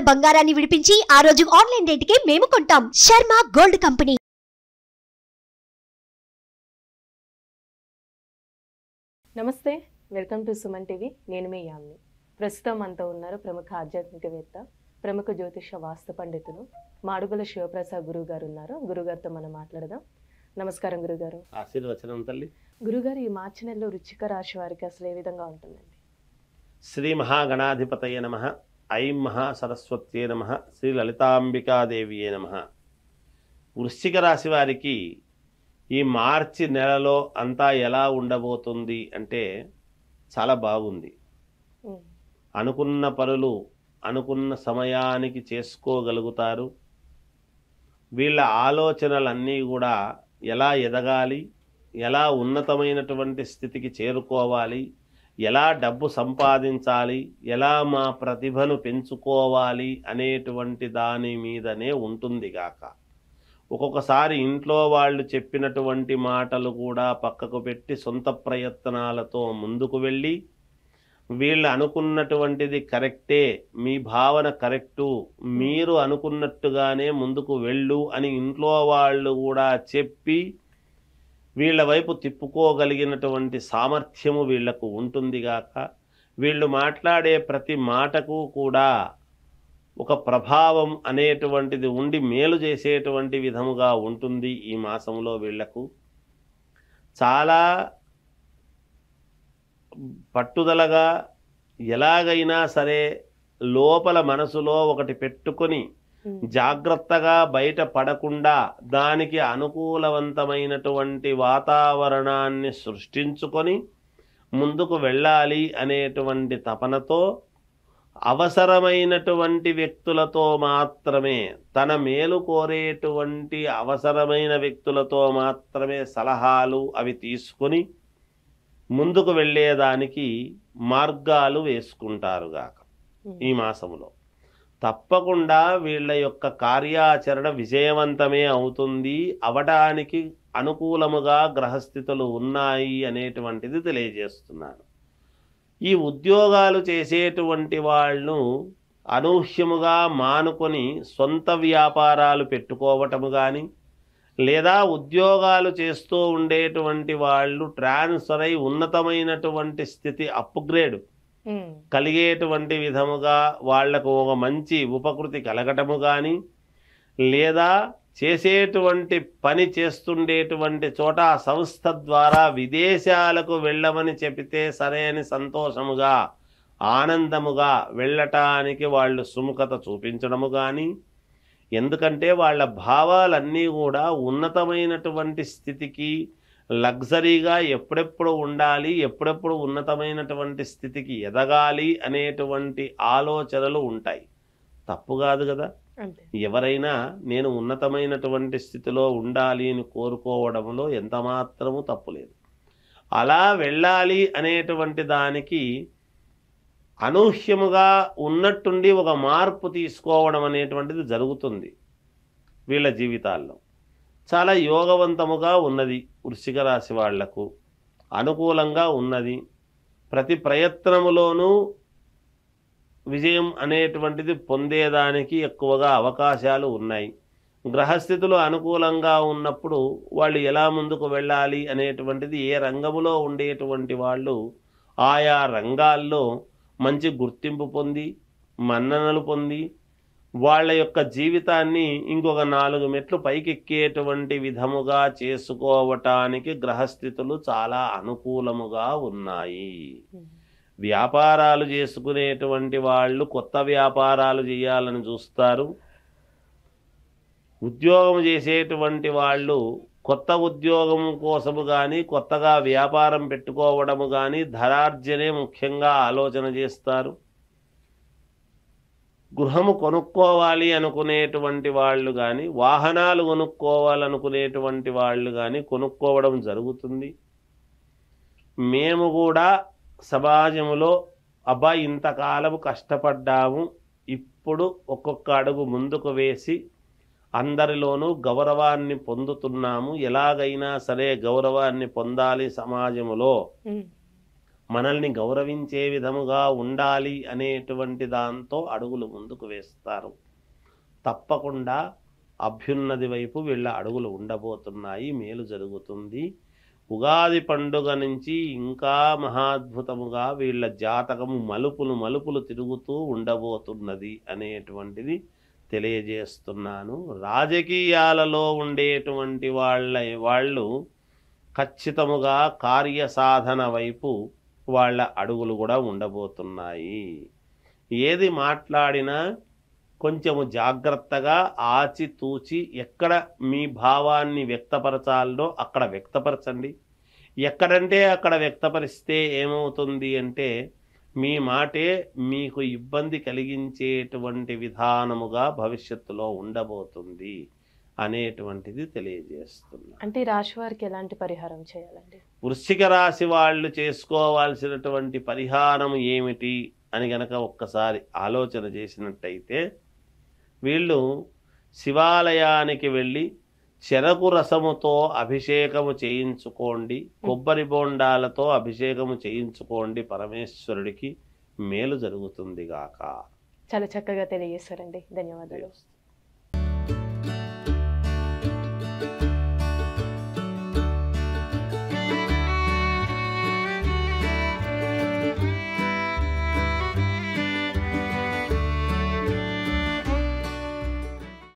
ఉన్న బంగారాన్ని విడిపించి ఆ రోజు ఆన్లైన్ కి మేము కొంటాం శర్మ గోల్డ్ కంపెనీ నమస్తే వెల్కమ్ టు సుమన్ టీవీ నేను మీ యామ్ని ప్రస్తుతం మనతో ఉన్నారు ప్రముఖ ఆధ్యాత్మికవేత్త ప్రముఖ జ్యోతిష వాస్తు పండితులు మాడుగుల శివప్రసాద్ గురువు గారు ఉన్నారు గురుగారితో మనం మాట్లాడదాం నమస్కారం గురుగారు ఆశీర్వచనం తల్లి గురుగారు ఈ మార్చి నెలలో రుచిక రాశి వారికి అసలు ఏ విధంగా ఉంటుందండి శ్రీ మహాగణాధిపతయ నమ ఐం మహా సరస్వత్యే నమ శ్రీ లలితాంబికాదేవియే నమ వృశ్చిక రాశి వారికి ఈ మార్చి నెలలో అంతా ఎలా ఉండబోతుంది అంటే చాలా బాగుంది అనుకున్న పనులు అనుకున్న సమయానికి చేసుకోగలుగుతారు వీళ్ళ ఆలోచనలన్నీ కూడా ఎలా ఎదగాలి ఎలా ఉన్నతమైనటువంటి స్థితికి చేరుకోవాలి ఎలా డబ్బు సంపాదించాలి ఎలా మా ప్రతిభను పెంచుకోవాలి అనేటువంటి దాని మీదనే ఉంటుంది గాక ఒక్కొక్కసారి ఇంట్లో వాళ్ళు చెప్పినటువంటి మాటలు కూడా పక్కకు పెట్టి సొంత ప్రయత్నాలతో ముందుకు వెళ్ళి వీళ్ళు అనుకున్నటువంటిది కరెక్టే మీ భావన కరెక్టు మీరు అనుకున్నట్టుగానే ముందుకు వెళ్ళు అని ఇంట్లో వాళ్ళు కూడా చెప్పి వీళ్ళ వైపు తిప్పుకోగలిగినటువంటి సామర్థ్యము వీళ్లకు ఉంటుందిగాక వీళ్ళు మాట్లాడే ప్రతి మాటకు కూడా ఒక ప్రభావం అనేటువంటిది ఉండి మేలు చేసేటువంటి విధముగా ఉంటుంది ఈ మాసంలో వీళ్లకు చాలా పట్టుదలగా ఎలాగైనా సరే లోపల మనసులో ఒకటి పెట్టుకొని జాగ్రత్తగా బయట పడకుండా దానికి అనుకూలవంతమైనటువంటి వాతావరణాన్ని సృష్టించుకొని ముందుకు వెళ్ళాలి అనేటువంటి తపనతో అవసరమైనటువంటి వ్యక్తులతో మాత్రమే తన మేలు కోరేటువంటి అవసరమైన వ్యక్తులతో మాత్రమే సలహాలు అవి తీసుకొని ముందుకు వెళ్ళేదానికి మార్గాలు వేసుకుంటారుగాక ఈ మాసములో తప్పకుండా వీళ్ళ యొక్క కార్యాచరణ విజయవంతమే అవుతుంది అవడానికి అనుకూలముగా గ్రహస్థితులు ఉన్నాయి అనేటువంటిది తెలియజేస్తున్నాను ఈ ఉద్యోగాలు చేసేటువంటి వాళ్ళు అనూహ్యముగా మానుకొని సొంత వ్యాపారాలు పెట్టుకోవటము కానీ లేదా ఉద్యోగాలు చేస్తూ ఉండేటువంటి వాళ్ళు ట్రాన్స్ఫర్ అయి ఉన్నతమైనటువంటి స్థితి అప్గ్రేడ్ కలిగేటువంటి విధముగా వాళ్లకు ఒక మంచి ఉపకృతి కలగటము కానీ లేదా చేసేటువంటి పని చేస్తుండేటువంటి చోట ఆ సంస్థ ద్వారా విదేశాలకు వెళ్ళమని చెబితే సరే అని సంతోషముగా ఆనందముగా వెళ్ళటానికి వాళ్ళు సుముఖత చూపించడము కానీ ఎందుకంటే వాళ్ళ భావాలన్నీ కూడా ఉన్నతమైనటువంటి స్థితికి లగ్జరీగా ఎప్పుడెప్పుడు ఉండాలి ఎప్పుడెప్పుడు ఉన్నతమైనటువంటి స్థితికి ఎదగాలి అనేటువంటి ఆలోచనలు ఉంటాయి తప్పు కాదు కదా ఎవరైనా నేను ఉన్నతమైనటువంటి స్థితిలో ఉండాలి అని కోరుకోవడంలో ఎంత మాత్రము తప్పు లేదు అలా వెళ్ళాలి అనేటువంటి దానికి అనూహ్యముగా ఉన్నట్టుండి ఒక మార్పు తీసుకోవడం అనేటువంటిది జరుగుతుంది వీళ్ళ జీవితాల్లో చాలా యోగవంతముగా ఉన్నది వృశ్చిక రాశి వాళ్లకు అనుకూలంగా ఉన్నది ప్రతి ప్రయత్నములోనూ విజయం అనేటువంటిది పొందేదానికి ఎక్కువగా అవకాశాలు ఉన్నాయి గ్రహస్థితులు అనుకూలంగా ఉన్నప్పుడు వాళ్ళు ఎలా ముందుకు వెళ్ళాలి అనేటువంటిది ఏ రంగములో ఉండేటువంటి వాళ్ళు ఆయా రంగాల్లో మంచి గుర్తింపు పొంది మన్ననలు పొంది వాళ్ళ యొక్క జీవితాన్ని ఇంకొక నాలుగు మెట్లు పైకెక్కేటువంటి విధముగా చేసుకోవటానికి గ్రహస్థితులు చాలా అనుకూలముగా ఉన్నాయి వ్యాపారాలు చేసుకునేటువంటి వాళ్ళు కొత్త వ్యాపారాలు చేయాలని చూస్తారు ఉద్యోగం చేసేటువంటి వాళ్ళు కొత్త ఉద్యోగం కోసము కానీ కొత్తగా వ్యాపారం పెట్టుకోవడము కానీ ధరార్జనే ముఖ్యంగా ఆలోచన చేస్తారు గృహము కొనుక్కోవాలి అనుకునేటువంటి వాళ్ళు కానీ వాహనాలు కొనుక్కోవాలనుకునేటువంటి వాళ్ళు కానీ కొనుక్కోవడం జరుగుతుంది మేము కూడా సమాజంలో అబ్బా ఇంతకాలము కష్టపడ్డాము ఇప్పుడు ఒక్కొక్క అడుగు ముందుకు వేసి అందరిలోనూ గౌరవాన్ని పొందుతున్నాము ఎలాగైనా సరే గౌరవాన్ని పొందాలి సమాజంలో మనల్ని గౌరవించే విధముగా ఉండాలి అనేటువంటి దాంతో అడుగులు ముందుకు వేస్తారు తప్పకుండా అభ్యున్నతి వైపు వీళ్ళ అడుగులు ఉండబోతున్నాయి మేలు జరుగుతుంది ఉగాది పండుగ నుంచి ఇంకా మహాద్భుతముగా వీళ్ళ జాతకము మలుపులు మలుపులు తిరుగుతూ ఉండబోతున్నది అనేటువంటిది తెలియజేస్తున్నాను రాజకీయాలలో ఉండేటువంటి వాళ్ళ వాళ్ళు ఖచ్చితముగా కార్యసాధన వైపు వాళ్ళ అడుగులు కూడా ఉండబోతున్నాయి ఏది మాట్లాడినా కొంచెము జాగ్రత్తగా ఆచితూచి ఎక్కడ మీ భావాన్ని వ్యక్తపరచాలో అక్కడ వ్యక్తపరచండి ఎక్కడంటే అక్కడ వ్యక్తపరిస్తే ఏమవుతుంది అంటే మీ మాటే మీకు ఇబ్బంది కలిగించేటువంటి విధానముగా భవిష్యత్తులో ఉండబోతుంది అనేటువంటిది తెలియజేస్తున్నా అంటే రాశి వారికి ఎలాంటి పరిహారం చేయాలండి వృశ్చిక రాశి వాళ్ళు చేసుకోవాల్సినటువంటి పరిహారం ఏమిటి అని గనక ఒక్కసారి ఆలోచన చేసినట్టయితే వీళ్ళు శివాలయానికి వెళ్ళి చెరకు రసముతో అభిషేకము చేయించుకోండి కొబ్బరి బోండాలతో అభిషేకము చేయించుకోండి పరమేశ్వరుడికి మేలు జరుగుతుంది గాక చాలా చక్కగా తెలియజేశారండి ధన్యవాదాలు